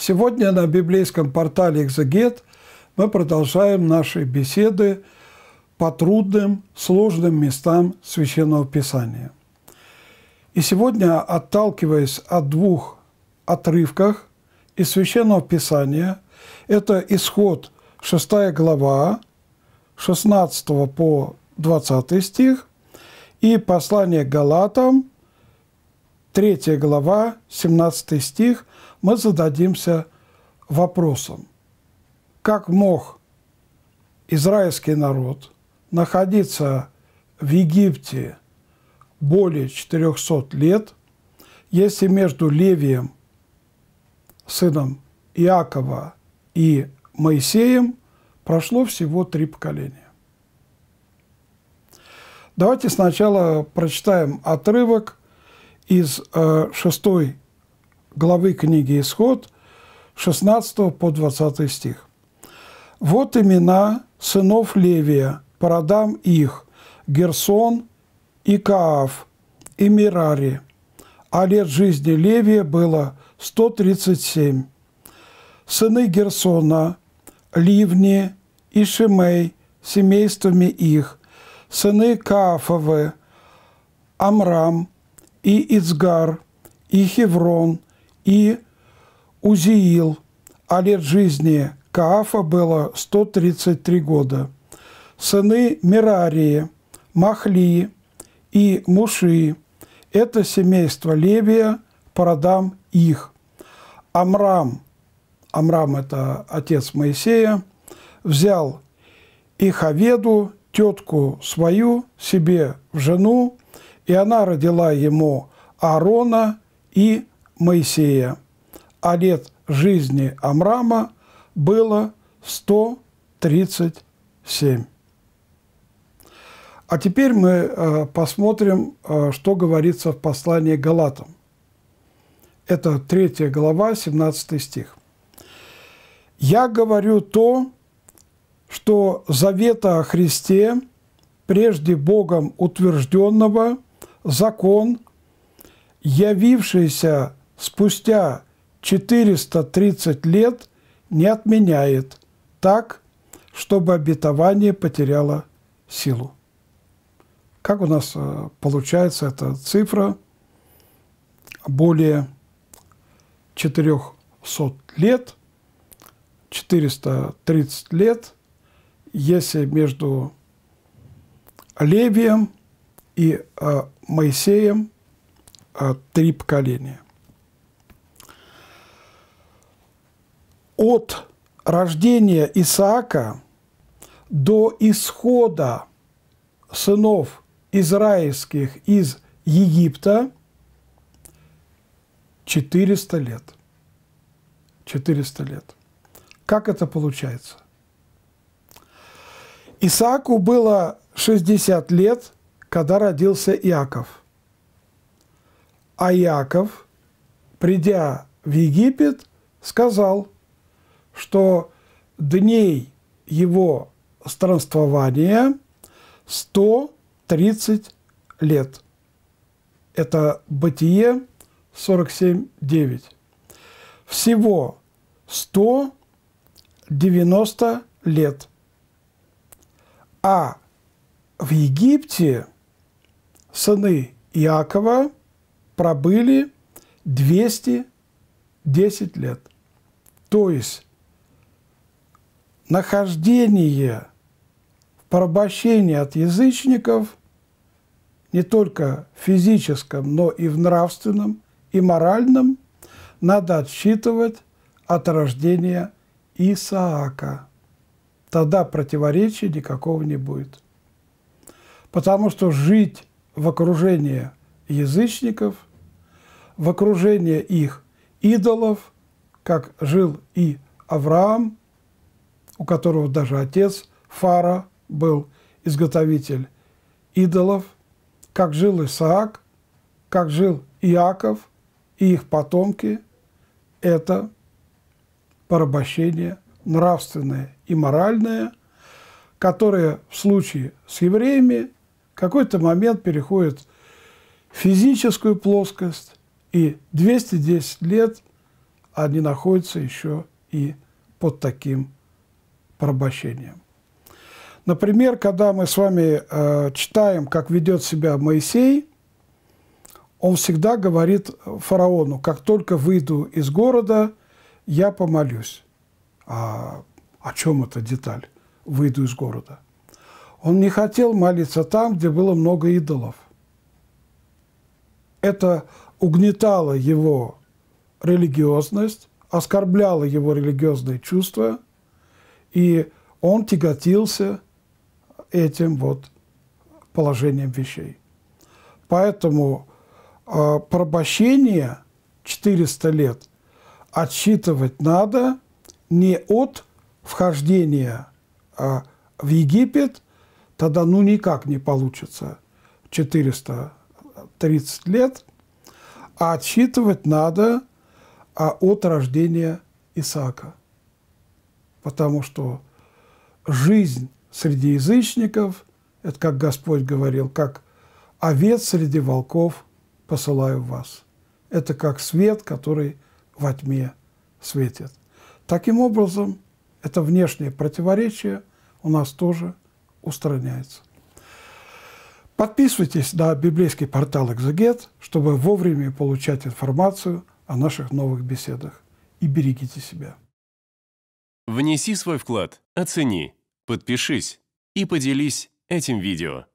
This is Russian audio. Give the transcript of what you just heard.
Сегодня на библейском портале «Экзегет» мы продолжаем наши беседы по трудным, сложным местам Священного Писания. И сегодня, отталкиваясь от двух отрывков из Священного Писания, это исход 6 глава, 16 по 20 стих, и послание Галатам, 3 глава, 17 стих, мы зададимся вопросом, как мог израильский народ находиться в Египте более 400 лет, если между Левием, сыном Иакова, и Моисеем прошло всего три поколения. Давайте сначала прочитаем отрывок – из э, 6 главы книги «Исход», 16 по 20 стих. «Вот имена сынов Левия, по их, Герсон и Кааф, и Мирари. А лет жизни Левия было 137. Сыны Герсона, Ливни и Шимей, семействами их, сыны Каафовы, Амрам – и Ицгар, и Хеврон, и Узиил, а лет жизни Каафа было 133 года. Сыны Мирарии, Махли и Муши – это семейство Левия по их. Амрам, Амрам – это отец Моисея, взял Иховеду, тетку свою, себе в жену, и она родила ему Аарона и Моисея. А лет жизни Амрама было 137. А теперь мы э, посмотрим, э, что говорится в послании Галатам. Это 3 глава, 17 стих. «Я говорю то, что завета о Христе, прежде Богом утвержденного – закон, явившийся спустя 430 лет, не отменяет так, чтобы обетование потеряло силу. Как у нас э, получается эта цифра? Более 400 лет, 430 лет, если между Левием – и э, Моисеем э, три поколения. От рождения Исаака до исхода сынов израильских из Египта 400 лет. 400 лет. Как это получается? Исааку было 60 лет – когда родился Иаков. А Иаков, придя в Египет, сказал, что дней его странствования 130 лет. Это Бытие 47.9. Всего 190 лет. А в Египте сыны Иакова пробыли 210 лет. То есть нахождение в порабощении от язычников не только физическом, но и в нравственном, и моральном надо отсчитывать от рождения Исаака. Тогда противоречия никакого не будет. Потому что жить в окружение язычников, в окружение их идолов, как жил и Авраам, у которого даже отец Фара был изготовитель идолов, как жил Исаак, как жил Иаков и их потомки, это порабощение нравственное и моральное, которое в случае с евреями – какой-то момент переходит в физическую плоскость, и 210 лет они находятся еще и под таким порабощением. Например, когда мы с вами э, читаем, как ведет себя Моисей, он всегда говорит фараону, как только выйду из города, я помолюсь. А о чем эта деталь? Выйду из города – он не хотел молиться там, где было много идолов. Это угнетало его религиозность, оскорбляло его религиозные чувства, и он тяготился этим вот положением вещей. Поэтому э, порабощение 400 лет отсчитывать надо не от вхождения э, в Египет – тогда ну никак не получится 430 лет, а отсчитывать надо а, от рождения Исаака. Потому что жизнь среди язычников, это как Господь говорил, как овец среди волков посылаю вас. Это как свет, который во тьме светит. Таким образом, это внешнее противоречие у нас тоже – устраняется. Подписывайтесь на библейский портал «Экзегет», чтобы вовремя получать информацию о наших новых беседах. И берегите себя. Внеси свой вклад, оцени, подпишись и поделись этим видео.